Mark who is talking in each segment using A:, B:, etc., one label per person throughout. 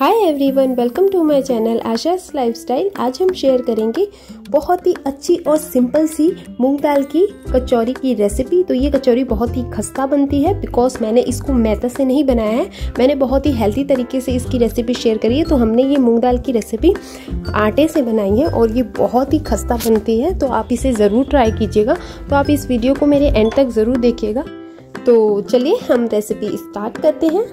A: hi everyone welcome to my channel Asha lifestyle आज हम share करेंगे बहुत ही अच्छी और सिंपल सी मूंग दाल की कचौरी की रेसिपी तो ये कचौरी बहुत ही खस्ता बनती है बिकॉज मैंने इसको मैदा से नहीं बनाया है मैंने बहुत ही हेल्दी तरीके से इसकी रेसिपी शेयर करी है तो हमने ये मूंग दाल की रेसिपी आटे से बनाई है और ये बहुत ही खस्ता बनती है तो आप इसे ज़रूर ट्राई कीजिएगा तो आप इस वीडियो को मेरे एंड तक ज़रूर देखिएगा तो चलिए हम रेसिपी स्टार्ट करते हैं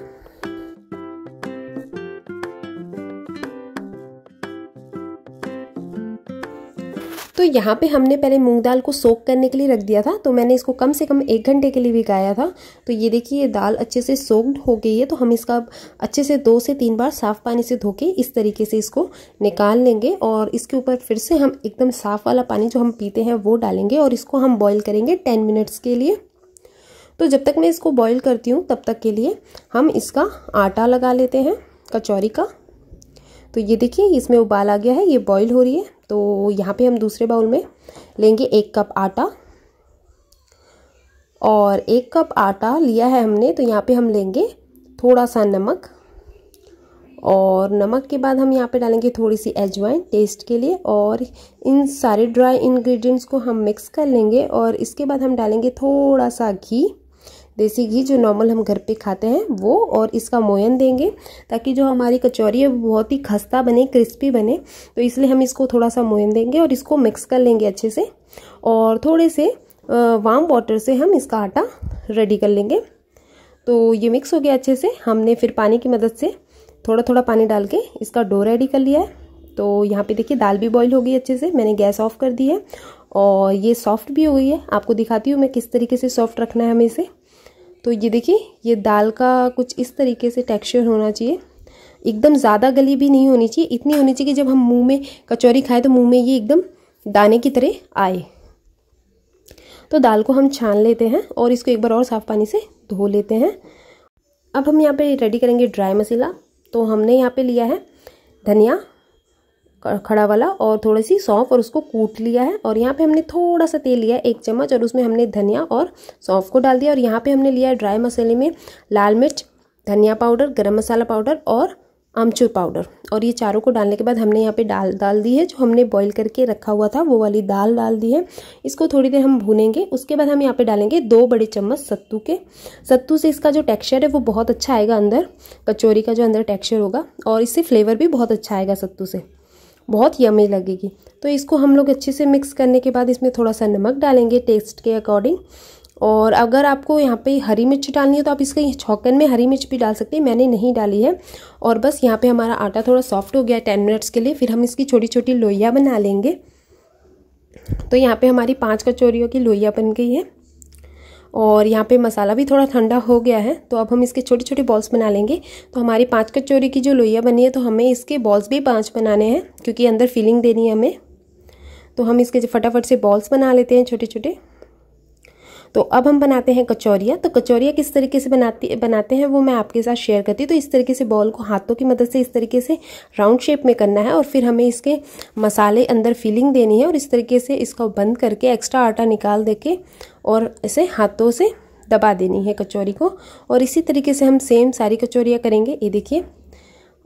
A: तो यहाँ पे हमने पहले मूंग दाल को सोक करने के लिए रख दिया था तो मैंने इसको कम से कम एक घंटे के लिए भिगाया था तो ये देखिए ये दाल अच्छे से सोक्ड हो गई है तो हम इसका अच्छे से दो से तीन बार साफ़ पानी से धो के इस तरीके से इसको निकाल लेंगे और इसके ऊपर फिर से हम एकदम साफ़ वाला पानी जो हम पीते हैं वो डालेंगे और इसको हम बॉयल करेंगे टेन मिनट्स के लिए तो जब तक मैं इसको बॉयल करती हूँ तब तक के लिए हम इसका आटा लगा लेते हैं कचौरी का तो ये देखिए इसमें उबाल आ गया है ये बॉईल हो रही है तो यहाँ पे हम दूसरे बाउल में लेंगे एक कप आटा और एक कप आटा लिया है हमने तो यहाँ पे हम लेंगे थोड़ा सा नमक और नमक के बाद हम यहाँ पे डालेंगे थोड़ी सी एजवाइन टेस्ट के लिए और इन सारे ड्राई इंग्रेडिएंट्स को हम मिक्स कर लेंगे और इसके बाद हम डालेंगे थोड़ा सा घी देसी घी जो नॉर्मल हम घर पे खाते हैं वो और इसका मोयन देंगे ताकि जो हमारी कचौरी है वो बहुत ही खस्ता बने क्रिस्पी बने तो इसलिए हम इसको थोड़ा सा मोयन देंगे और इसको मिक्स कर लेंगे अच्छे से और थोड़े से वार्म वाटर से हम इसका आटा रेडी कर लेंगे तो ये मिक्स हो गया अच्छे से हमने फिर पानी की मदद से थोड़ा थोड़ा पानी डाल के इसका डो रेडी कर लिया है तो यहाँ पे देखिए दाल भी बॉईल हो गई अच्छे से मैंने गैस ऑफ कर दी है और ये सॉफ्ट भी हो गई है आपको दिखाती हूँ मैं किस तरीके से सॉफ्ट रखना है हमें इसे तो ये देखिए ये दाल का कुछ इस तरीके से टेक्सचर होना चाहिए एकदम ज़्यादा गली भी नहीं होनी चाहिए इतनी होनी चाहिए कि जब हम मुंह में कचौरी खाएं तो मुंह में ये एकदम दाने की तरह आए तो दाल को हम छान लेते हैं और इसको एक बार और साफ़ पानी से धो लेते हैं अब हम यहाँ पे रेडी करेंगे ड्राई मसाला तो हमने यहाँ पे लिया है धनिया खड़ा वाला और थोड़ी सी सौंफ और उसको कूट लिया है और यहाँ पे हमने थोड़ा सा तेल लिया एक चम्मच और उसमें हमने धनिया और सौंफ को डाल दिया और यहाँ पे हमने लिया है ड्राई मसाले में लाल मिर्च धनिया पाउडर गरम मसाला पाउडर और आमचूर पाउडर और ये चारों को डालने के बाद हमने यहाँ पे दाल डाल दी है जो हमने बॉईल करके रखा हुआ था वो वाली दाल डाल दी है इसको थोड़ी देर हम भूनेंगे उसके बाद हम यहाँ पे डालेंगे दो बड़े चम्मच सत्तू के सत्तू से इसका जो टेक्सचर है वो बहुत अच्छा आएगा अंदर कचौरी का जो अंदर टेक्सचर होगा और इससे फ्लेवर भी बहुत अच्छा आएगा सत्तू से बहुत यमी लगेगी तो इसको हम लोग अच्छे से मिक्स करने के बाद इसमें थोड़ा सा नमक डालेंगे टेस्ट के अकॉर्डिंग और अगर आपको यहाँ पे हरी मिर्च डालनी है तो आप इसके छौकन में हरी मिर्च भी डाल सकते हैं मैंने नहीं डाली है और बस यहाँ पे हमारा आटा थोड़ा सॉफ्ट हो गया है टेन मिनट्स के लिए फिर हम इसकी छोटी छोटी लोइयाँ बना लेंगे तो यहाँ पे हमारी पांच कचौरियों की लोइयाँ बन गई है और यहाँ पे मसाला भी थोड़ा ठंडा हो गया है तो अब हम इसके छोटे छोटे बॉल्स बना लेंगे तो हमारी पाँच कचौरी की जो लोइया बनी है तो हमें इसके बॉल्स भी पाँच बनाने हैं क्योंकि अंदर फीलिंग देनी है हमें तो हम इसके फटाफट से बॉल्स बना लेते हैं छोटे छोटे तो अब हम बनाते हैं कचौरिया तो कचौरिया किस तरीके से बनाती बनाते हैं वो मैं आपके साथ शेयर करती हूँ तो इस तरीके से बॉल को हाथों की मदद से इस तरीके से राउंड शेप में करना है और फिर हमें इसके मसाले अंदर फीलिंग देनी है और इस तरीके से इसको बंद करके एक्स्ट्रा आटा निकाल दे के और इसे हाथों से दबा देनी है कचौरी को और इसी तरीके से हम सेम सारी कचौरियाँ करेंगे ये देखिए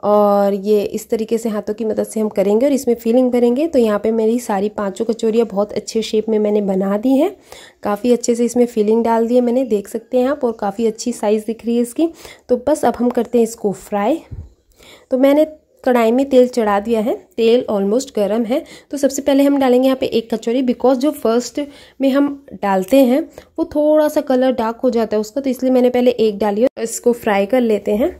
A: और ये इस तरीके से हाथों की मदद से हम करेंगे और इसमें फीलिंग भरेंगे तो यहाँ पे मेरी सारी पांचों कचौरियाँ बहुत अच्छे शेप में मैंने बना दी हैं काफ़ी अच्छे से इसमें फीलिंग डाल दी है मैंने देख सकते हैं आप और काफ़ी अच्छी साइज़ दिख रही है इसकी तो बस अब हम करते हैं इसको फ्राई तो मैंने कढ़ाई में तेल चढ़ा दिया है तेल ऑलमोस्ट गर्म है तो सबसे पहले हम डालेंगे यहाँ पे एक कचौरी बिकॉज जो फर्स्ट में हम डालते हैं वो थोड़ा सा कलर डार्क हो जाता है उसका तो इसलिए मैंने पहले एक डाली और इसको फ्राई कर लेते हैं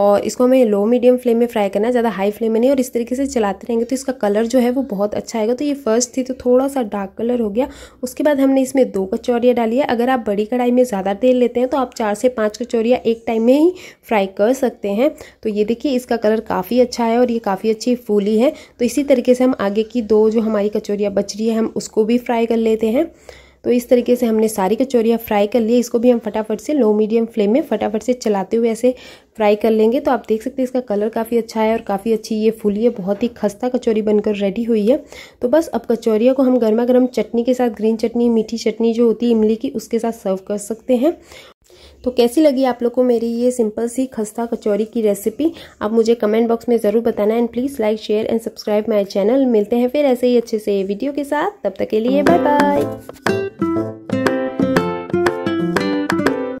A: और इसको हमें लो मीडियम फ्लेम में फ्राई करना है ज़्यादा हाई फ्लेम में नहीं और इस तरीके से चलाते रहेंगे तो इसका कलर जो है वो बहुत अच्छा आएगा तो ये फर्स्ट थी तो थोड़ा सा डार्क कलर हो गया उसके बाद हमने इसमें दो कचौरियाँ डाली है अगर आप बड़ी कढ़ाई में ज़्यादा तेल लेते हैं तो आप चार से पाँच कचौरियाँ एक टाइम में ही फ्राई कर सकते हैं तो ये देखिए इसका कलर काफ़ी अच्छा है और ये काफ़ी अच्छी फूली है तो इसी तरीके से हम आगे की दो जो हमारी कचौरियाँ बच रही है हम उसको भी फ्राई कर लेते हैं तो इस तरीके से हमने सारी कचौरियाँ फ्राई कर ली इसको भी हम फटाफट से लो मीडियम फ्लेम में फटाफट से चलाते हुए ऐसे फ्राई कर लेंगे तो आप देख सकते हैं इसका कलर काफ़ी अच्छा है और काफ़ी अच्छी ये फूली है बहुत ही खस्ता कचौरी बनकर रेडी हुई है तो बस अब कचौरिया को हम गर्मा गर्म चटनी के साथ ग्रीन चटनी मीठी चटनी जो होती है इमली की उसके साथ सर्व कर सकते हैं तो कैसी लगी आप लोग को मेरी ये सिंपल सी खस्ता कचौरी की रेसिपी आप मुझे कमेंट बॉक्स में ज़रूर बताना and please like share and subscribe my channel मिलते हैं फिर ऐसे ही अच्छे से वीडियो के साथ तब तक के लिए बाय बाय